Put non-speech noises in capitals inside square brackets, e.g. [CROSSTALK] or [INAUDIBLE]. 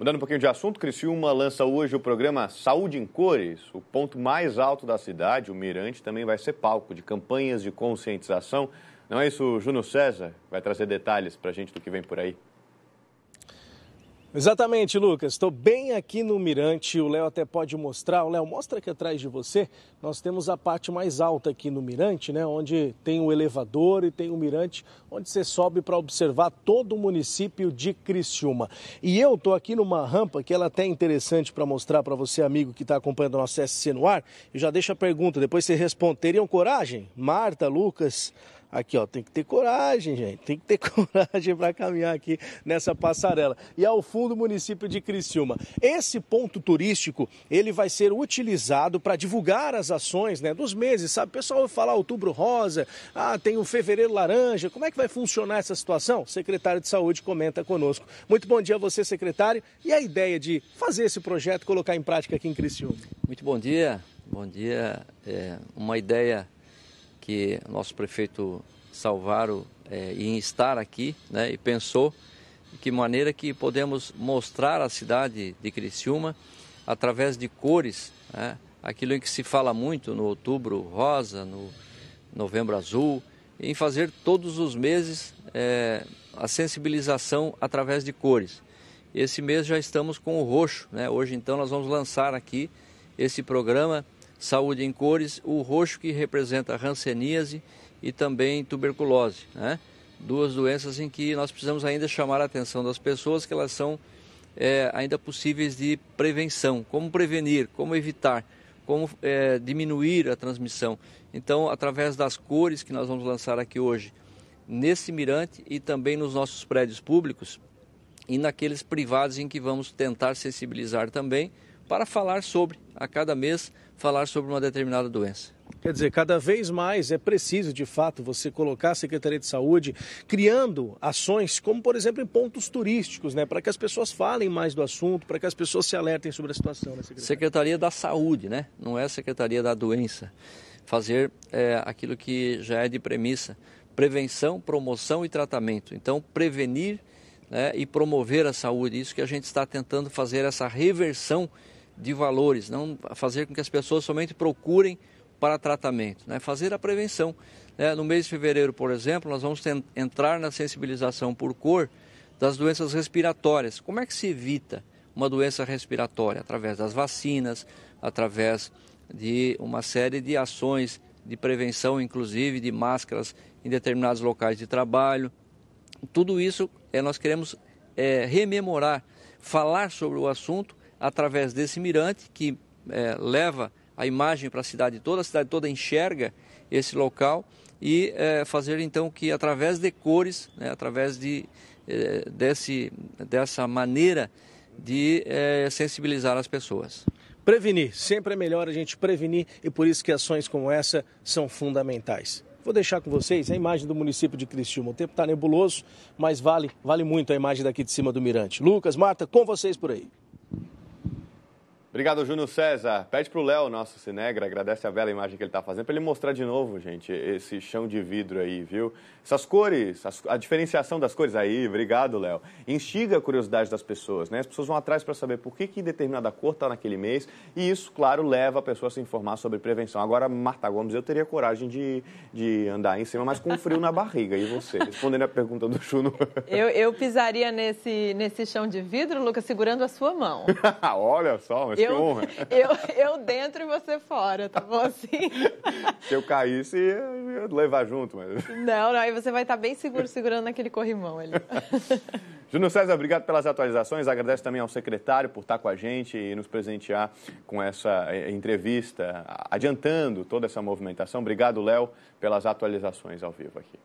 Mudando um pouquinho de assunto, Criciúma lança hoje o programa Saúde em Cores. O ponto mais alto da cidade, o Mirante, também vai ser palco de campanhas de conscientização. Não é isso, Júnior César? Vai trazer detalhes para a gente do que vem por aí. Exatamente, Lucas. Estou bem aqui no Mirante. O Léo até pode mostrar. O Léo, mostra aqui atrás de você. Nós temos a parte mais alta aqui no Mirante, né? Onde tem o elevador e tem o Mirante, onde você sobe para observar todo o município de Criciúma. E eu estou aqui numa rampa que ela é até interessante para mostrar para você, amigo, que está acompanhando o nosso SC no ar. E já deixa a pergunta, depois você responde. Teriam coragem? Marta, Lucas, Aqui, ó, tem que ter coragem, gente. Tem que ter [LAUGHS] coragem para caminhar aqui nessa passarela. E ao fundo, o município de Criciúma. Esse ponto turístico, ele vai ser utilizado para divulgar as ações, né, dos meses, sabe? O pessoal vai falar outubro rosa, ah, tem o fevereiro laranja. Como é que vai funcionar essa situação? O secretário de Saúde comenta conosco. Muito bom dia a você, secretário. E a ideia de fazer esse projeto, colocar em prática aqui em Criciúma? Muito bom dia. Bom dia. É uma ideia que nosso prefeito Salvaro é, em estar aqui né, e pensou de que maneira que podemos mostrar a cidade de Criciúma através de cores, né, aquilo em que se fala muito no outubro rosa, no novembro azul, em fazer todos os meses é, a sensibilização através de cores. Esse mês já estamos com o roxo, né? hoje então nós vamos lançar aqui esse programa saúde em cores, o roxo que representa ranceníase e também tuberculose, né? Duas doenças em que nós precisamos ainda chamar a atenção das pessoas que elas são é, ainda possíveis de prevenção, como prevenir, como evitar, como é, diminuir a transmissão. Então, através das cores que nós vamos lançar aqui hoje, nesse mirante e também nos nossos prédios públicos e naqueles privados em que vamos tentar sensibilizar também para falar sobre a cada mês falar sobre uma determinada doença. Quer dizer, cada vez mais é preciso, de fato, você colocar a Secretaria de Saúde criando ações, como por exemplo em pontos turísticos, né, para que as pessoas falem mais do assunto, para que as pessoas se alertem sobre a situação. Né, Secretaria? Secretaria da Saúde, né? Não é a Secretaria da Doença. Fazer é, aquilo que já é de premissa: prevenção, promoção e tratamento. Então, prevenir né, e promover a saúde. Isso que a gente está tentando fazer essa reversão de valores, não fazer com que as pessoas somente procurem para tratamento, né? fazer a prevenção. Né? No mês de fevereiro, por exemplo, nós vamos entrar na sensibilização por cor das doenças respiratórias. Como é que se evita uma doença respiratória? Através das vacinas, através de uma série de ações de prevenção, inclusive de máscaras em determinados locais de trabalho. Tudo isso é, nós queremos é, rememorar, falar sobre o assunto através desse mirante que é, leva a imagem para a cidade toda, a cidade toda enxerga esse local e é, fazer então que através de cores, né, através de, é, desse, dessa maneira de é, sensibilizar as pessoas. Prevenir, sempre é melhor a gente prevenir e por isso que ações como essa são fundamentais. Vou deixar com vocês a imagem do município de Criciúma. O tempo está nebuloso, mas vale, vale muito a imagem daqui de cima do Mirante. Lucas, Marta, com vocês por aí. Obrigado, Júnior César. Pede para o Léo, nosso Cinegra, agradece a bela imagem que ele está fazendo, para ele mostrar de novo, gente, esse chão de vidro aí, viu? Essas cores, as, a diferenciação das cores aí, obrigado, Léo. Instiga a curiosidade das pessoas, né? As pessoas vão atrás para saber por que, que determinada cor está naquele mês e isso, claro, leva a pessoa a se informar sobre prevenção. Agora, Marta Gomes, eu teria coragem de, de andar em cima, mas com frio na barriga. E você? Respondendo a pergunta do Juno. [LAUGHS] Eu, eu pisaria nesse, nesse chão de vidro, Lucas, segurando a sua mão. [LAUGHS] Olha só, mas que honra. [LAUGHS] Eu, eu dentro e você fora, tá bom assim? [LAUGHS] Se eu caísse, eu ia levar junto, mas... [LAUGHS] Não, não, aí você vai estar tá bem seguro segurando naquele corrimão ali. Júnior César, obrigado pelas atualizações. Agradeço também ao secretário por estar tá com a gente e nos presentear com essa eh, entrevista, adiantando toda essa movimentação. Obrigado, Léo, pelas atualizações ao vivo aqui.